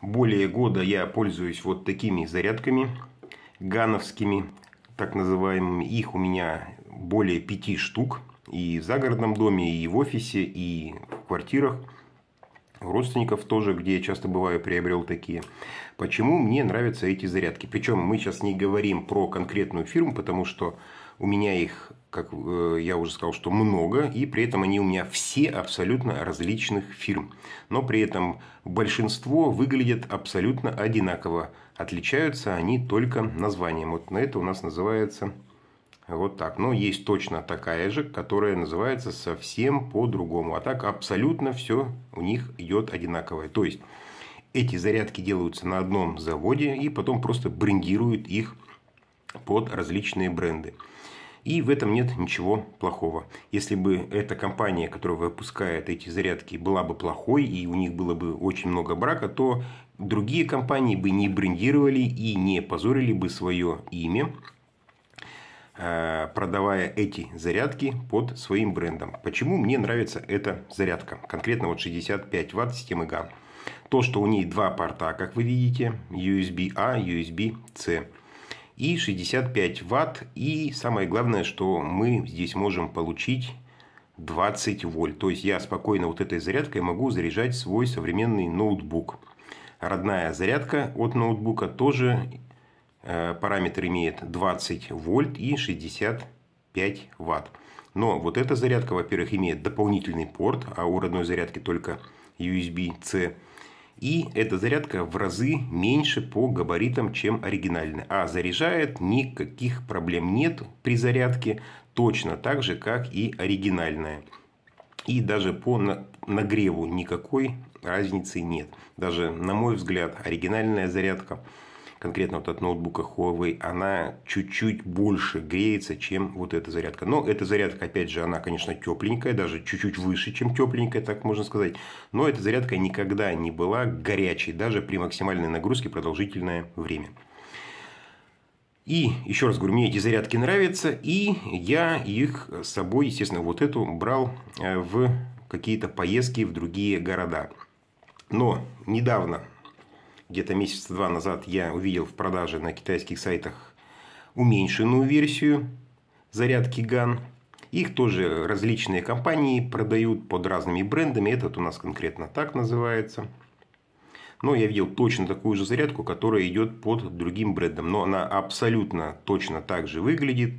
Более года я пользуюсь вот такими зарядками гановскими, так называемыми. Их у меня более пяти штук. И в загородном доме, и в офисе, и в квартирах. У родственников тоже, где я часто бываю, приобрел такие. Почему мне нравятся эти зарядки? Причем мы сейчас не говорим про конкретную фирму, потому что у меня их как э, я уже сказал, что много, и при этом они у меня все абсолютно различных фирм. Но при этом большинство выглядят абсолютно одинаково. Отличаются они только названием. Вот на это у нас называется вот так. Но есть точно такая же, которая называется совсем по-другому. А так абсолютно все у них идет одинаковое. То есть эти зарядки делаются на одном заводе и потом просто брендируют их под различные бренды. И в этом нет ничего плохого. Если бы эта компания, которая выпускает эти зарядки, была бы плохой, и у них было бы очень много брака, то другие компании бы не брендировали и не позорили бы свое имя, э, продавая эти зарядки под своим брендом. Почему мне нравится эта зарядка? Конкретно вот 65 Вт системы ГАН. То, что у ней два порта, как вы видите, USB-A, USB-C и 65 ватт. И самое главное, что мы здесь можем получить 20 вольт. То есть я спокойно вот этой зарядкой могу заряжать свой современный ноутбук. Родная зарядка от ноутбука тоже э, параметр имеет 20 вольт и 65 ватт. Но вот эта зарядка, во-первых, имеет дополнительный порт, а у родной зарядки только USB-C. И эта зарядка в разы меньше по габаритам, чем оригинальная. А заряжает никаких проблем нет при зарядке, точно так же, как и оригинальная. И даже по нагреву никакой разницы нет. Даже, на мой взгляд, оригинальная зарядка – конкретно вот от ноутбука Huawei, она чуть-чуть больше греется, чем вот эта зарядка. Но эта зарядка, опять же, она, конечно, тепленькая, даже чуть-чуть выше, чем тепленькая, так можно сказать. Но эта зарядка никогда не была горячей, даже при максимальной нагрузке продолжительное время. И, еще раз говорю, мне эти зарядки нравятся, и я их с собой, естественно, вот эту брал э, в какие-то поездки в другие города. Но недавно где-то месяца два назад я увидел в продаже на китайских сайтах уменьшенную версию зарядки GAN. Их тоже различные компании продают под разными брендами. Этот у нас конкретно так называется. Но я видел точно такую же зарядку, которая идет под другим брендом. Но она абсолютно точно так же выглядит.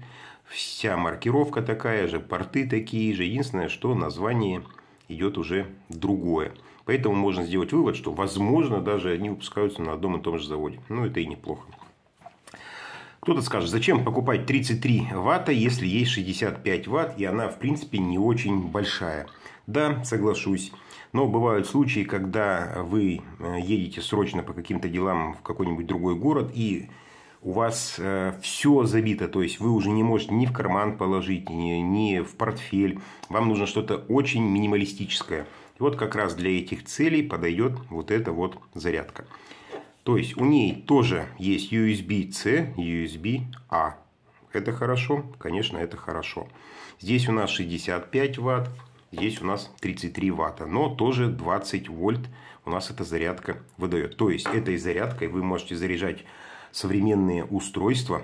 Вся маркировка такая же, порты такие же. Единственное, что название идет уже другое. Поэтому можно сделать вывод, что, возможно, даже они выпускаются на одном и том же заводе. Ну, это и неплохо. Кто-то скажет, зачем покупать 33 ватта, если есть 65 ватт, и она, в принципе, не очень большая. Да, соглашусь. Но бывают случаи, когда вы э, едете срочно по каким-то делам в какой-нибудь другой город, и у вас э, все забито, то есть вы уже не можете ни в карман положить, ни, ни в портфель. Вам нужно что-то очень минималистическое. И вот как раз для этих целей подойдет вот эта вот зарядка. То есть у ней тоже есть USB-C, USB-A. Это хорошо? Конечно, это хорошо. Здесь у нас 65 ватт, здесь у нас 33 ватта, но тоже 20 вольт у нас эта зарядка выдает. То есть этой зарядкой вы можете заряжать современные устройства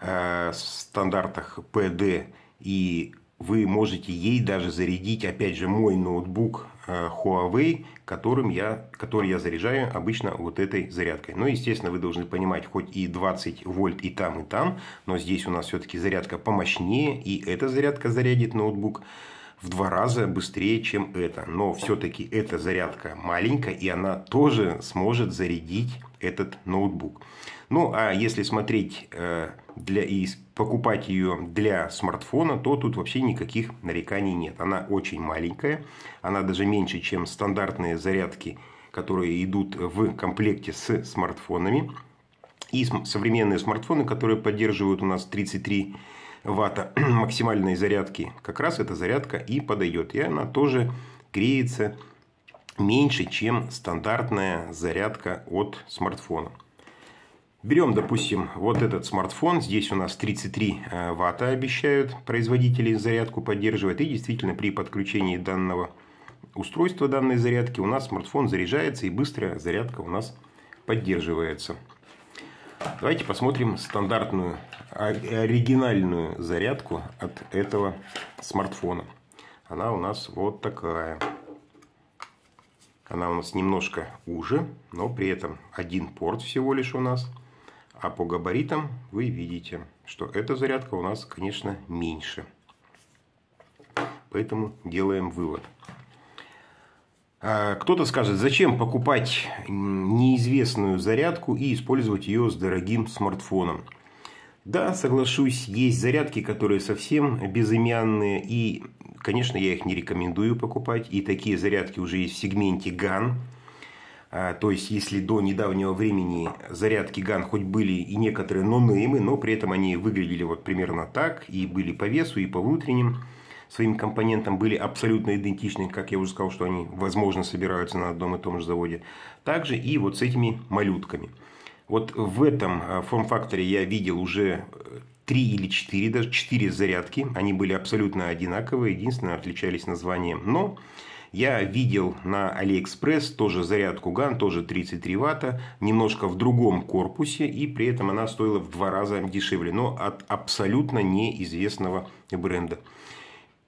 э, в стандартах PD и вы можете ей даже зарядить, опять же, мой ноутбук э, Huawei, которым я, который я заряжаю обычно вот этой зарядкой. Но, ну, естественно, вы должны понимать, хоть и 20 вольт и там, и там, но здесь у нас все-таки зарядка помощнее, и эта зарядка зарядит ноутбук в два раза быстрее, чем это. Но все-таки эта зарядка маленькая, и она тоже сможет зарядить этот ноутбук. Ну, а если смотреть э, для, и покупать ее для смартфона, то тут вообще никаких нареканий нет. Она очень маленькая, она даже меньше, чем стандартные зарядки, которые идут в комплекте с смартфонами. И современные смартфоны, которые поддерживают у нас 33 ватта максимальной зарядки, как раз эта зарядка и подойдет И она тоже греется меньше, чем стандартная зарядка от смартфона. Берем, допустим, вот этот смартфон. Здесь у нас 33 э, ватта обещают производители зарядку поддерживать. И действительно при подключении данного устройства, данной зарядки, у нас смартфон заряжается и быстрая зарядка у нас поддерживается. Давайте посмотрим стандартную, оригинальную зарядку от этого смартфона. Она у нас вот такая. Она у нас немножко уже, но при этом один порт всего лишь у нас – а по габаритам вы видите, что эта зарядка у нас, конечно, меньше. Поэтому делаем вывод. А, кто-то скажет, зачем покупать неизвестную зарядку и использовать ее с дорогим смартфоном. Да, соглашусь, есть зарядки, которые совсем безымянные, и, конечно, я их не рекомендую покупать. И такие зарядки уже есть в сегменте GAN – а, то есть, если до недавнего времени зарядки ГАН хоть были и некоторые нонеймы, но при этом они выглядели вот примерно так, и были по весу, и по внутренним своим компонентам были абсолютно идентичны, как я уже сказал, что они, возможно, собираются на одном и том же заводе. Также и вот с этими малютками. Вот в этом а, форм-факторе я видел уже э, три или четыре, даже четыре зарядки. Они были абсолютно одинаковые, единственное, отличались названием. Но я видел на Алиэкспресс тоже зарядку ГАН, тоже 33 ватта, немножко в другом корпусе, и при этом она стоила в два раза дешевле, но от абсолютно неизвестного бренда.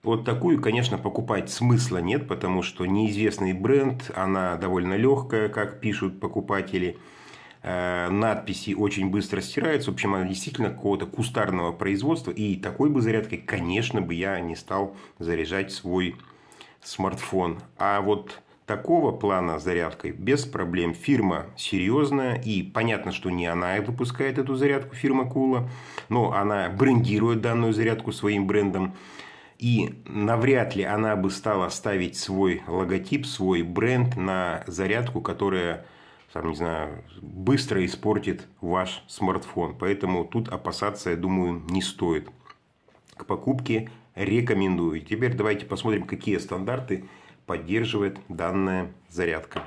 Вот такую, конечно, покупать смысла нет, потому что неизвестный бренд, она довольно легкая, как пишут покупатели. Э, надписи очень быстро стираются. В общем, она действительно какого-то кустарного производства. И такой бы зарядкой, конечно, бы я не стал заряжать свой смартфон. А вот такого плана зарядкой без проблем. Фирма серьезная и понятно, что не она выпускает эту зарядку, фирма Кула, но она брендирует данную зарядку своим брендом. И навряд ли она бы стала ставить свой логотип, свой бренд на зарядку, которая там, не знаю, быстро испортит ваш смартфон. Поэтому тут опасаться, я думаю, не стоит к покупке рекомендую. Теперь давайте посмотрим, какие стандарты поддерживает данная зарядка.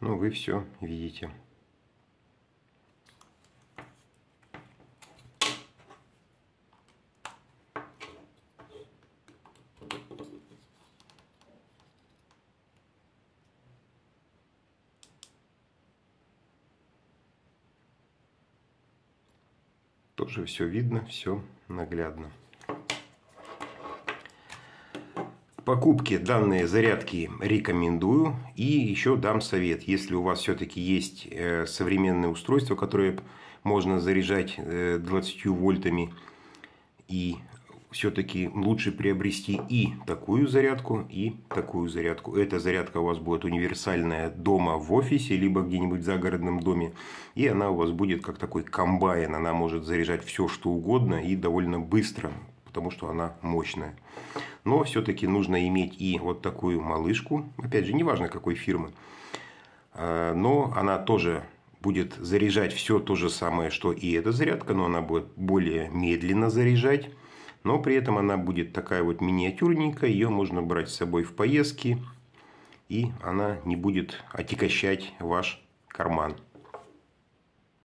Ну, вы все видите. Тоже все видно, все наглядно. К покупке данные зарядки рекомендую. И еще дам совет. Если у вас все-таки есть э, современное устройство, которое можно заряжать 20 э, вольтами и все-таки лучше приобрести и такую зарядку, и такую зарядку. Эта зарядка у вас будет универсальная дома в офисе, либо где-нибудь в загородном доме. И она у вас будет как такой комбайн. Она может заряжать все, что угодно и довольно быстро, потому что она мощная. Но все-таки нужно иметь и вот такую малышку. Опять же, неважно какой фирмы. А, но она тоже будет заряжать все то же самое, что и эта зарядка, но она будет более медленно заряжать но при этом она будет такая вот миниатюрненькая, ее можно брать с собой в поездки, и она не будет отекощать ваш карман.